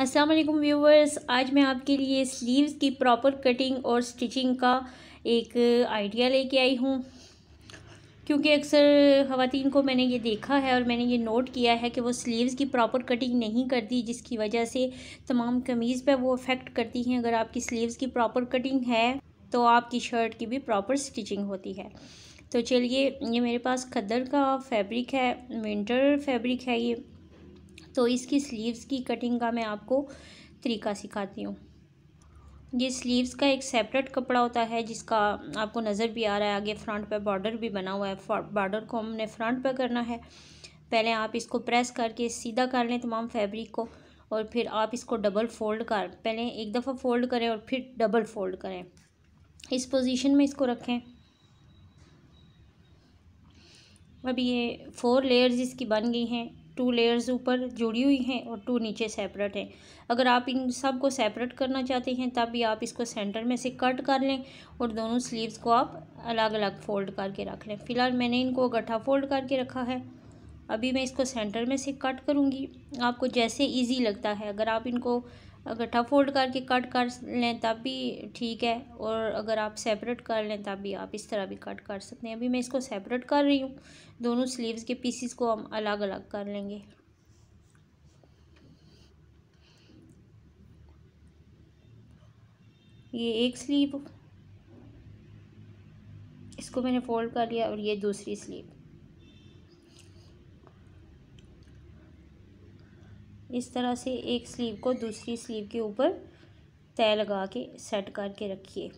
अस्सलाम वालेकुम व्यूवर्स आज मैं आपके लिए स्लीव्स की प्रॉपर कटिंग और स्टिचिंग का एक आइडिया uh, लेके आई हूँ क्योंकि अक्सर खातन को मैंने ये देखा है और मैंने ये नोट किया है कि वो स्लीव्स की प्रॉपर कटिंग नहीं करती जिसकी वजह से तमाम कमीज़ पे वो अफेक्ट करती हैं अगर आपकी स्लीव्स की प्रॉपर कटिंग है तो आपकी शर्ट की भी प्रॉपर स्टिचिंग होती है तो चलिए ये मेरे पास खद्दर का फैब्रिक है विंटर फैब्रिक है ये तो इसकी स्लीव्स की कटिंग का मैं आपको तरीका सिखाती हूँ ये स्लीव्स का एक सेपरेट कपड़ा होता है जिसका आपको नज़र भी आ रहा है आगे फ्रंट पे बॉर्डर भी बना हुआ है बॉर्डर को हमने फ्रंट पे करना है पहले आप इसको प्रेस करके सीधा कर लें तमाम फैब्रिक को और फिर आप इसको डबल फोल्ड कर पहले एक दफ़ा फोल्ड करें और फिर डबल फोल्ड करें इस पोजीशन में इसको रखें अब ये फोर लेयर्स इसकी बन गई हैं टू लेयर्स ऊपर जुड़ी हुई हैं और टू नीचे सेपरेट हैं अगर आप इन सब को सेपरेट करना चाहते हैं तब भी आप इसको सेंटर में से कट कर लें और दोनों स्लीव्स को आप अलग अलग फ़ोल्ड करके रख लें फ़िलहाल मैंने इनको गठा फ़ोल्ड करके रखा है अभी मैं इसको सेंटर में से कट करूँगी आपको जैसे ईजी लगता है अगर आप इनको इकट्ठा फोल्ड करके कट कर लें तब भी ठीक है और अगर आप सेपरेट कर लें तब भी आप इस तरह भी कट कर सकते हैं अभी मैं इसको सेपरेट कर रही हूँ दोनों स्लीव्स के पीसीस को हम अलग अलग कर लेंगे ये एक स्लीव इसको मैंने फोल्ड कर लिया और ये दूसरी स्लीव इस तरह से एक स्लीव को दूसरी स्लीव के ऊपर तय लगा के सेट करके रखिए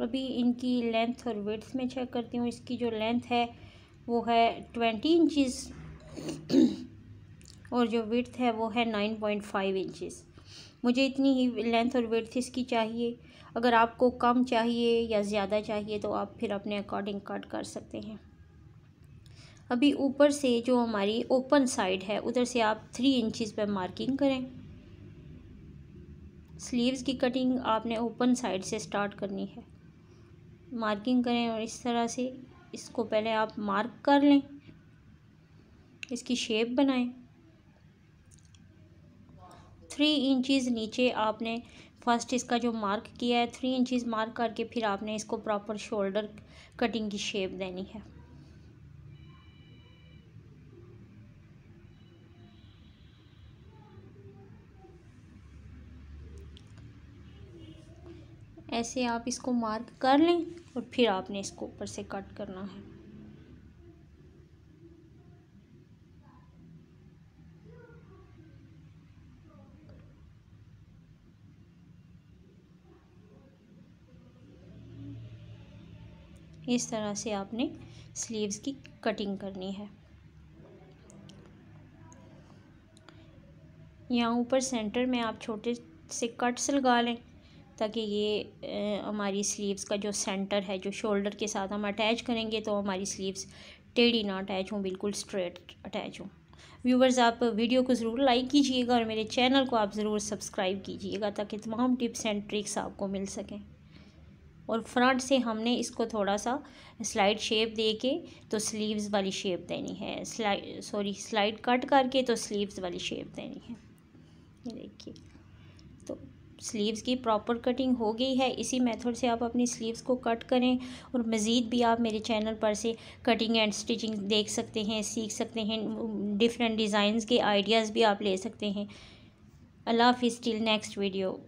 अभी इनकी लेंथ और वेट्स में चेक करती हूँ इसकी जो लेंथ है वो है ट्वेंटी इंचज़ और जो विड्थ है वो है नाइन पॉइंट फाइव इंचज़ मुझे इतनी ही लेंथ और वेथ इसकी चाहिए अगर आपको कम चाहिए या ज़्यादा चाहिए तो आप फिर अपने अकॉर्डिंग कट कर सकते हैं अभी ऊपर से जो हमारी ओपन साइड है उधर से आप थ्री इंचज़ पर मार्किंग करें स्लीव्स की कटिंग आपने ओपन साइड से स्टार्ट करनी है मार्किंग करें और इस तरह से इसको पहले आप मार्क कर लें इसकी शेप बनाएं थ्री इंचज़ नीचे आपने फर्स्ट इसका जो मार्क किया है थ्री इंचज़ मार्क करके फिर आपने इसको प्रॉपर शोल्डर कटिंग की शेप देनी है ऐसे आप इसको मार्क कर लें और फिर आपने इसको ऊपर से कट करना है इस तरह से आपने स्लीव्स की कटिंग करनी है यहाँ ऊपर सेंटर में आप छोटे से कट्स लगा लें ताकि ये हमारी स्लीव्स का जो सेंटर है जो शोल्डर के साथ हम अटैच करेंगे तो हमारी स्लीव्स टेढ़ी ना अटैच हों बिल्कुल स्ट्रेट अटैच हों व्यूवर्स आप वीडियो को ज़रूर लाइक कीजिएगा और मेरे चैनल को आप ज़रूर सब्सक्राइब कीजिएगा ताकि तमाम टिप्स एंड ट्रिक्स आपको मिल सकें और फ्रंट से हमने इसको थोड़ा सा स्लाइड शेप दे के तो स्लीव्स वाली शेप देनी है स्लाइड सॉरी स्लाइड कट करके तो स्लीव्स वाली शेप देनी है ये देखिए तो स्लीव्स की प्रॉपर कटिंग हो गई है इसी मेथड से आप अपनी स्लीव्स को कट करें और मज़ीद भी आप मेरे चैनल पर से कटिंग एंड स्टिचिंग देख सकते हैं सीख सकते हैं डिफरेंट डिज़ाइंस के आइडियाज़ भी आप ले सकते हैं अल्लाह हाफिज़ टिल नेक्स्ट वीडियो